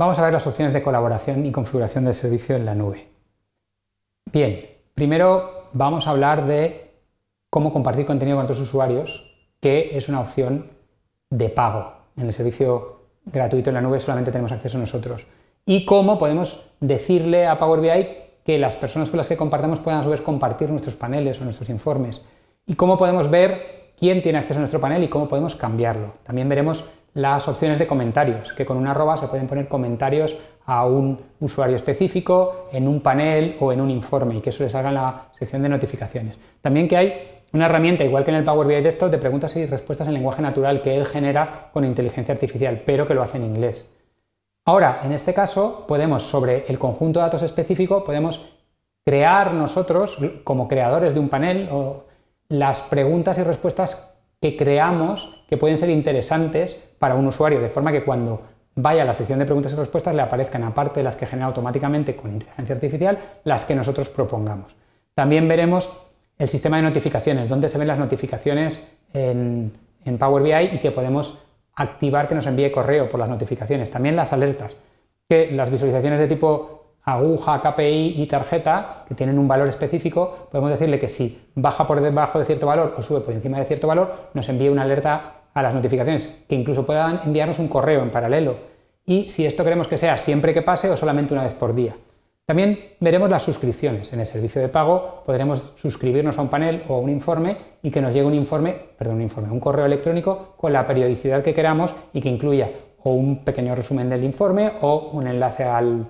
Vamos a ver las opciones de colaboración y configuración del servicio en la nube. Bien, primero vamos a hablar de cómo compartir contenido con otros usuarios, que es una opción de pago. En el servicio gratuito en la nube solamente tenemos acceso nosotros. Y cómo podemos decirle a Power BI que las personas con las que compartamos puedan a su vez compartir nuestros paneles o nuestros informes. Y cómo podemos ver quién tiene acceso a nuestro panel y cómo podemos cambiarlo. También veremos las opciones de comentarios, que con una arroba se pueden poner comentarios a un usuario específico, en un panel o en un informe, y que eso les haga en la sección de notificaciones. También que hay una herramienta, igual que en el Power BI Desktop, de preguntas y respuestas en lenguaje natural que él genera con inteligencia artificial, pero que lo hace en inglés. Ahora, en este caso, podemos, sobre el conjunto de datos específico, podemos crear nosotros, como creadores de un panel, las preguntas y respuestas que creamos que pueden ser interesantes para un usuario, de forma que cuando vaya a la sección de preguntas y respuestas le aparezcan, aparte de las que genera automáticamente con inteligencia artificial, las que nosotros propongamos. También veremos el sistema de notificaciones, donde se ven las notificaciones en, en Power BI y que podemos activar que nos envíe correo por las notificaciones. También las alertas, que las visualizaciones de tipo aguja, KPI y tarjeta, que tienen un valor específico, podemos decirle que si baja por debajo de cierto valor o sube por encima de cierto valor, nos envíe una alerta a las notificaciones, que incluso puedan enviarnos un correo en paralelo. Y si esto queremos que sea siempre que pase o solamente una vez por día. También veremos las suscripciones. En el servicio de pago podremos suscribirnos a un panel o a un informe y que nos llegue un informe, perdón, un informe, un correo electrónico con la periodicidad que queramos y que incluya o un pequeño resumen del informe o un enlace al,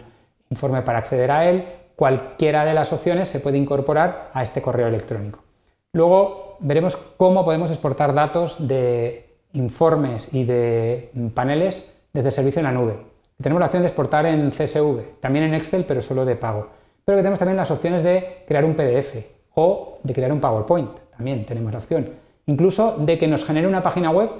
informe para acceder a él, cualquiera de las opciones se puede incorporar a este correo electrónico. Luego veremos cómo podemos exportar datos de informes y de paneles desde servicio en la nube. Tenemos la opción de exportar en CSV, también en Excel, pero solo de pago. Pero que tenemos también las opciones de crear un PDF o de crear un PowerPoint, también tenemos la opción. Incluso de que nos genere una página web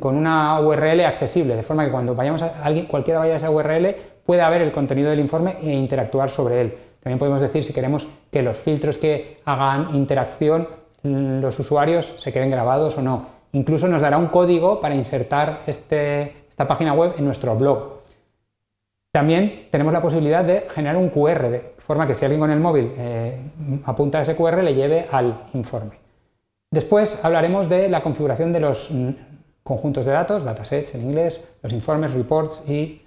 con una URL accesible, de forma que cuando vayamos a alguien, cualquiera vaya a esa URL, pueda ver el contenido del informe e interactuar sobre él. También podemos decir si queremos que los filtros que hagan interacción mm, los usuarios se queden grabados o no. Incluso nos dará un código para insertar este, esta página web en nuestro blog. También tenemos la posibilidad de generar un QR, de forma que si alguien con el móvil eh, apunta a ese QR le lleve al informe. Después hablaremos de la configuración de los mm, conjuntos de datos, datasets en inglés, los informes, reports y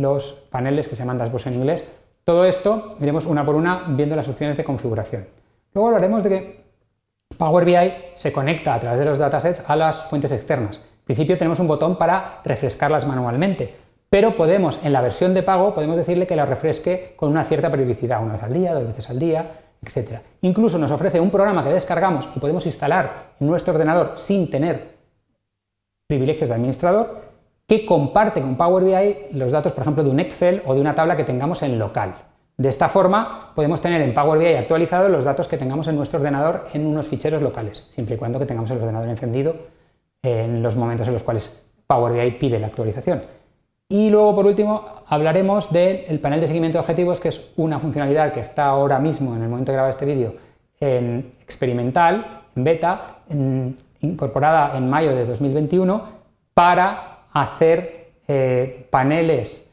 los paneles que se llaman dashboards en inglés. Todo esto iremos una por una viendo las opciones de configuración. Luego hablaremos de que Power BI se conecta a través de los datasets a las fuentes externas. En principio tenemos un botón para refrescarlas manualmente, pero podemos, en la versión de pago, podemos decirle que la refresque con una cierta periodicidad, una vez al día, dos veces al día, etcétera. Incluso nos ofrece un programa que descargamos y podemos instalar en nuestro ordenador sin tener privilegios de administrador que comparte con Power BI los datos, por ejemplo, de un Excel o de una tabla que tengamos en local. De esta forma, podemos tener en Power BI actualizados los datos que tengamos en nuestro ordenador en unos ficheros locales, siempre y cuando que tengamos el ordenador encendido en los momentos en los cuales Power BI pide la actualización. Y luego, por último, hablaremos del panel de seguimiento de objetivos, que es una funcionalidad que está ahora mismo, en el momento de grabar este vídeo, en experimental, en beta, incorporada en mayo de 2021, para hacer eh, paneles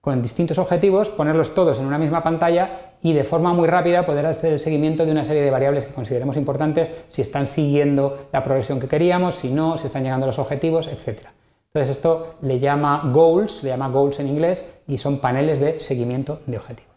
con distintos objetivos, ponerlos todos en una misma pantalla y de forma muy rápida poder hacer el seguimiento de una serie de variables que consideremos importantes, si están siguiendo la progresión que queríamos, si no, si están llegando a los objetivos, etc. Entonces esto le llama goals, le llama goals en inglés y son paneles de seguimiento de objetivos.